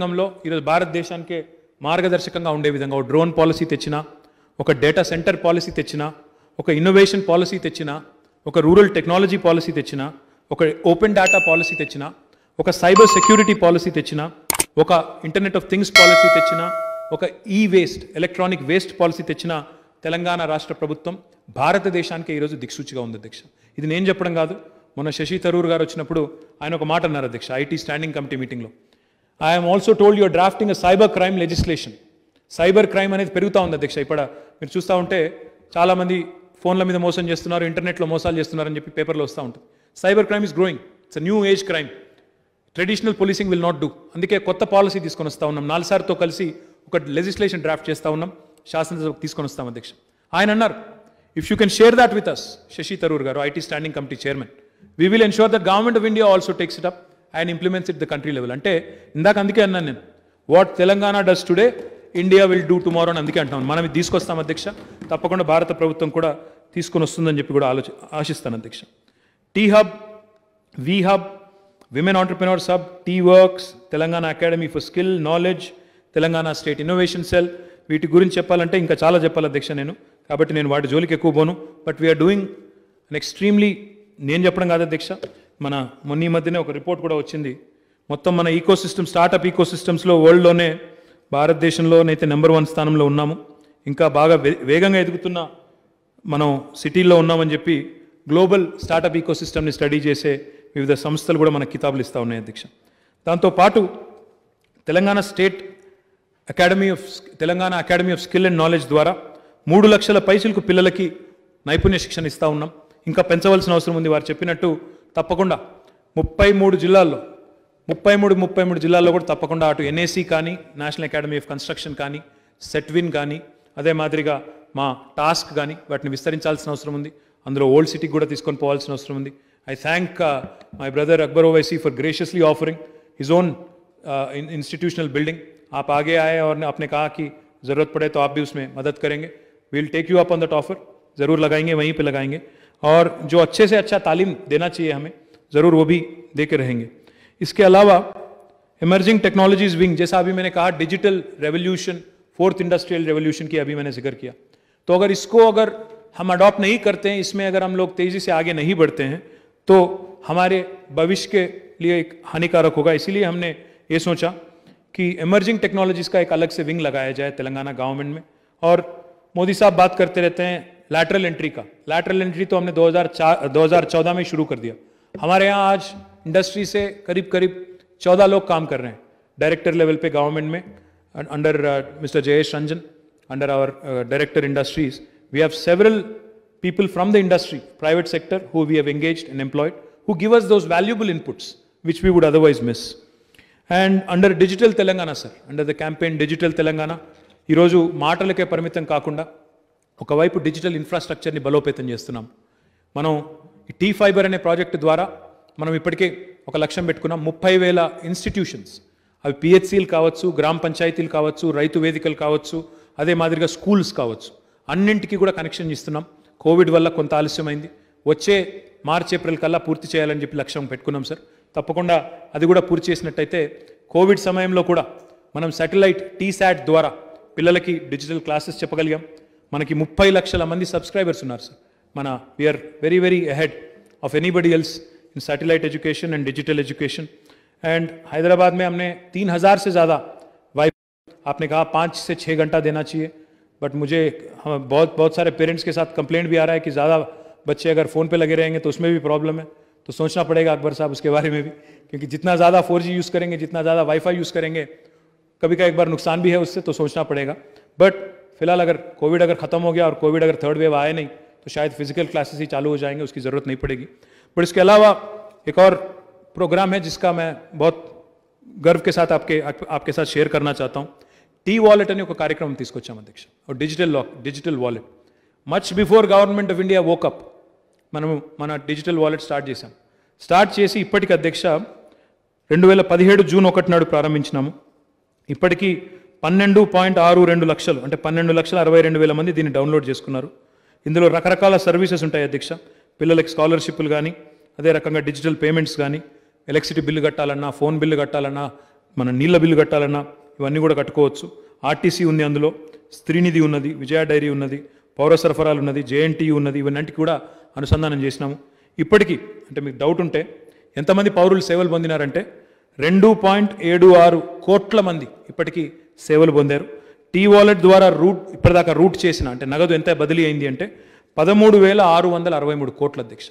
రంగంలో ఈరోజు భారతదేశానికి మార్గదర్శకంగా ఉండే విధంగా ఒక డ్రోన్ పాలసీ తెచ్చిన ఒక డేటా సెంటర్ పాలసీ తెచ్చిన ఒక ఇన్నోవేషన్ పాలసీ తెచ్చిన ఒక రూరల్ టెక్నాలజీ పాలసీ తెచ్చిన ఒక ఓపెన్ డేటా పాలసీ తెచ్చిన ఒక సైబర్ సెక్యూరిటీ పాలసీ తెచ్చిన ఒక ఇంటర్నెట్ ఆఫ్ థింగ్స్ పాలసీ తెచ్చిన ఒక ఈ వేస్ట్ ఎలక్ట్రానిక్ వేస్ట్ పాలసీ తెచ్చిన తెలంగాణ రాష్ట్ర ప్రభుత్వం భారతదేశానికి ఈరోజు దిక్సూచిగా ఉంది అధ్యక్ష ఇది నేను చెప్పడం కాదు మొన్న శశి తరూర్ గారు వచ్చినప్పుడు ఆయన ఒక మాట అన్నారు అధ్యక్ష ఐటీ స్టాండింగ్ కమిటీ మీటింగ్లో I am also told your drafting uh cyber crime legislation cyber crime అనేది పెరుగుతూ ఉంది అధ్యక్ష ఇప్పుడు మీరు చూస్తూ ఉంటే చాలామంది ఫోన్ల మీద మోసం చేస్తున్నారు ఇంటర్నెట్లో మోసాలు చేస్తున్నారని చెప్పి పేపర్లో వస్తూ ఉంటుంది cyber crime is growing it's new age crime traditional policing will not do అందుకే కొత్త పాలసీ తీసుకొని వస్తూ ఉన్నాం నాలుసార్తో కలిసి ఒక లెజిస్లేషన్ డ్రాఫ్ట్ చేస్తూ ఉన్నాం శాసనసభ తీసుకొని వస్తాం అధ్యక్ష ఆయన అన్నారు if you can share that with us Shashi Tharoor garu IT standing committee chairman we will ensure that government of India also takes it up and implements it the country level అంటే ఇందాక అందుకే అన్నాను నేను what Telangana does today India will do tomorrow అని అందుకే అంటున్నాను మనం ఇది తీసుకొస్తాం అధ్యక్ష తప్పకుండా భారత ప్రభుత్వం కూడా తీసుకొని వస్తుందని చెప్పి కూడా ఆలోచి ఆశిస్తాను అధ్యక్ష టీ హబ్ వి hub women entrepreneurs hub T works Telangana academy for skill knowledge Telangana state innovation cell వీటి గురించి చెప్పాలంటే ఇంకా చాలా చెప్పాలి అధ్యక్ష నేను కాబట్టి నేను వాటి జోలికి ఎక్కువ పోను but we are doing an extremely నేను చెప్పడం కాదు అధ్యక్ష మన మొన్న మధ్యనే ఒక రిపోర్ట్ కూడా వచ్చింది మొత్తం మన ఈకో సిస్టమ్ స్టార్టప్ ఈకో సిస్టమ్స్లో వరల్డ్లోనే భారతదేశంలోనైతే నెంబర్ వన్ స్థానంలో ఉన్నాము ఇంకా బాగా వేగంగా ఎదుగుతున్న మనం సిటీల్లో ఉన్నామని చెప్పి గ్లోబల్ స్టార్టప్ ఈకో సిస్టమ్ని స్టడీ చేసే వివిధ సంస్థలు కూడా మనకు కితాబులు ఇస్తూ ఉన్నాయి అధ్యక్ష దాంతోపాటు Telangana state academy of Telangana academy of skill and knowledge ద్వారా మూడు లక్షల పైసలకు పిల్లలకి నైపుణ్య శిక్షణ ఇస్తూ ఉన్నాం ఇంకా పెంచవలసిన అవసరం ఉంది వారు చెప్పినట్టు తప్పకుండా ముప్పై మూడు జిల్లాల్లో ముప్పై మూడు ముప్పై మూడు జిల్లాల్లో కూడా తప్పకుండా అటు ఎన్ఏసీ కానీ నేషనల్ అకాడమీ ఆఫ్ కన్స్ట్రక్షన్ కానీ సెట్విన్ కానీ అదే మాదిరిగా మా టాస్క్ కానీ వాటిని విస్తరించాల్సిన అవసరం ఉంది అందులో ఓల్డ్ సిటీకి కూడా తీసుకొని పోవాల్సిన అవసరం ఉంది I thank my brother Akbar Owaisi for graciously offering his own institutional building ఆప్ ఆగే ఆయే और आपने కాకి జరూరత్ పడే తో ఆప్ आप भी उसमें मदद we'll take you up on that offer జరూర్ ज़रूर వహీ वहीं पे और जो अच्छे से अच्छा तालीम देना चाहिए हमें ज़रूर वो भी दे के रहेंगे इसके अलावा इमर्जिंग टेक्नोलॉजीज विंग जैसा अभी मैंने कहा digital revolution fourth industrial revolution की अभी मैंने जिक्र किया तो अगर इसको अगर हम अडॉप्ट नहीं करते हैं इसमें अगर हम लोग तेज़ी से आगे नहीं बढ़ते हैं तो हमारे भविष्य के लिए एक हानिकारक होगा इसीलिए हमने ये सोचा कि इमर्जिंग टेक्नोलॉजीज़ का एक अलग से विंग लगाया जाए तेलंगाना गवर्नमेंट में और मोदी साहब बात करते रहते हैं लैटरल एंट्री का लैटरल एंट्री तो हमने 2004 2014 में शुरू कर दिया हमारे यहाँ आज इंडस्ट्री से करीब करीब चौदह लोग काम कर रहे हैं डायरेक्टर लेवल पे गवर्नमेंट में under mister Jayesh Ranjan under our director industries we have several people from the industry private sector who we have engage and employed who give us those valuable inputs which we would otherwise miss and under digital Telangana sir under the campaign digital Telangana ఈరోజు మాటలకే పరిమితం కాకుండా ఒకవైపు digital ఇన్ఫ్రాస్ట్రక్చర్ని బలోపేతం చేస్తున్నాం మనం ఈ tea fibre అనే ప్రాజెక్ట్ ద్వారా మనం ఇప్పటికే ఒక లక్ష్యం పెట్టుకున్నాం ముప్పై వేల ఇన్స్టిట్యూషన్స్ అవి పిహెచ్సీలు కావచ్చు గ్రామ పంచాయతీలు కావచ్చు రైతు వేదికలు కావచ్చు అదే మాదిరిగా స్కూల్స్ కావచ్చు అన్నింటికి కూడా కనెక్షన్ ఇస్తున్నాం కోవిడ్ వల్ల కొంత ఆలస్యమైంది వచ్చే మార్చ్ ఏప్రిల్ కల్లా పూర్తి చేయాలని చెప్పి లక్ష్యం పెట్టుకున్నాం సార్ తప్పకుండా అది కూడా పూర్తి చేసినట్టయితే కోవిడ్ సమయంలో కూడా మనం శాటిలైట్ టీశాట్ ద్వారా పిల్లలకి డిజిటల్ క్లాసెస్ చెప్పగలిగాం की मुफ लक्षल मंद सब्सक्रैबर्स ఉన్నారు वी మన very very very ahead anybody else in satellite education and digital education and Hyderabad में हमने तीन हज़ार से ज़्यादा वाई आपने कहा पाँच से छः घंटा देना चाहिए बट मुझे हम बहुत बहुत सारे पेरेंट्स के साथ कंप्लेंट भी आ रहा है कि ज़्यादा बच्चे अगर फ़ोन पे लगे रहेंगे तो उसमें भी प्रॉब्लम है तो सोचना पड़ेगा अकबर साहब उसके बारे में भी क्योंकि जितना ज़्यादा फोर यूज़ करेंगे जितना ज़्यादा वाईफाई यूज़ करेंगे कभी का एक बार नुकसान भी है उससे तो सोचना पड़ेगा बट फिलहाल अगर कोविड अगर खत्म हो गया और कोविड अगर थर्ड वेव आए नहीं तो शायद फिजिकल क्लासेस ही चालू हो जाएंगे उसकी ज़रूरत नहीं पड़ेगी बट इसके अलावा एक और प्रोग्राम है जिसका मैं बहुत गर्व के साथ आपके आप, आपके साथ शेयर करना चाहता हूँ टी वॉलेट अने कार्यक्रम तस्कोचा अच्छा अध्यक्ष और digital lock digital wallet much before government of India woke up मन मैं digital wallet start start start చేసి रेवे पदहे जून వేల పదిహేడు పన్నెండు పాయింట్ ఆరు రెండు లక్షలు అంటే పన్నెండు లక్షల అరవై రెండు వేల మంది దీన్ని డౌన్లోడ్ చేసుకున్నారు ఇందులో రకరకాల సర్వీసెస్ ఉంటాయి అధ్యక్ష పిల్లలకి స్కాలర్షిప్లు కానీ అదే రకంగా డిజిటల్ పేమెంట్స్ కానీ ఎలక్ట్రిసిటీ బిల్లు కట్టాలన్నా ఫోన్ బిల్లు కట్టాలన్నా మన నీళ్ళ బిల్లు కట్టాలన్నా ఇవన్నీ కూడా కట్టుకోవచ్చు ఆర్టీసీ ఉంది అందులో స్త్రీనిధి ఉన్నది విజయ డైరీ ఉన్నది పౌర సరఫరాలు ఉన్నది జేఎన్టీయూ ఉన్నది ఇవన్నీ కూడా అనుసంధానం చేసినాము ఇప్పటికీ అంటే మీకు డౌట్ ఉంటే ఎంతమంది పౌరులు సేవలు పొందినారంటే రెండు పాయింట్ ఏడు ఆరు కోట్ల మంది ఇప్పటికీ सेवल పొందారు टी वाले द्वारा रूट ఇప్పటిదాకా रूट अंत नगद बदली अंत पदमू वेल आर वरवे मूड को अध्यक्ष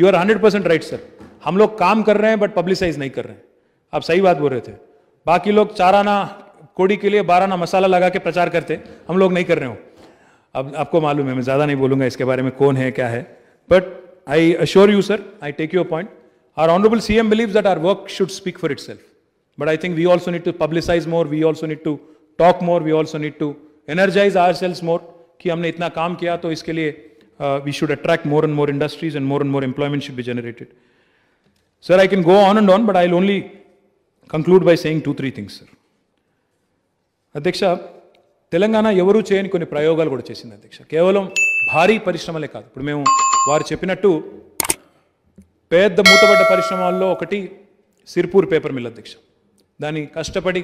you are hundred percent right sir हम लोग काम कर रहे हैं बट पब्लिसाइज नहीं कर रहे हैं आप सही बात बोल रहे थे बाकी लोग चाराना कोड़ी के लिए बाराना मसाला लगा के प्रचार करते हम लोग नहीं कर रहे हो अब आपको मालूम है मैं ज़्यादा नहीं बोलूंगा इसके बारे में कौन है क्या है but I assure you sir I take your point our honourable C M believe that our work should speak for itself but I think we also need to publicise more we also need to talk more we also need to energise ourselves more కి హమ్ ఇతనా కామ్ కియా ఇస్కే లియే we should attract more and more industries and more and more employment should be generated sir I can go on and on but I only conclude by saying two three things sir అధ్యక్ష తెలంగాణ ఎవరూ చేయని కొన్ని ప్రయోగాలు కూడా చేసింది అధ్యక్ష కేవలం భారీ పరిశ్రమలే కాదు ఇప్పుడు మేము వారు చెప్పినట్టు పెద్ద మూతబడ్డ పరిశ్రమల్లో ఒకటి సిర్పూర్ పేపర్ మిల్ అధ్యక్ష దానికి కష్టపడి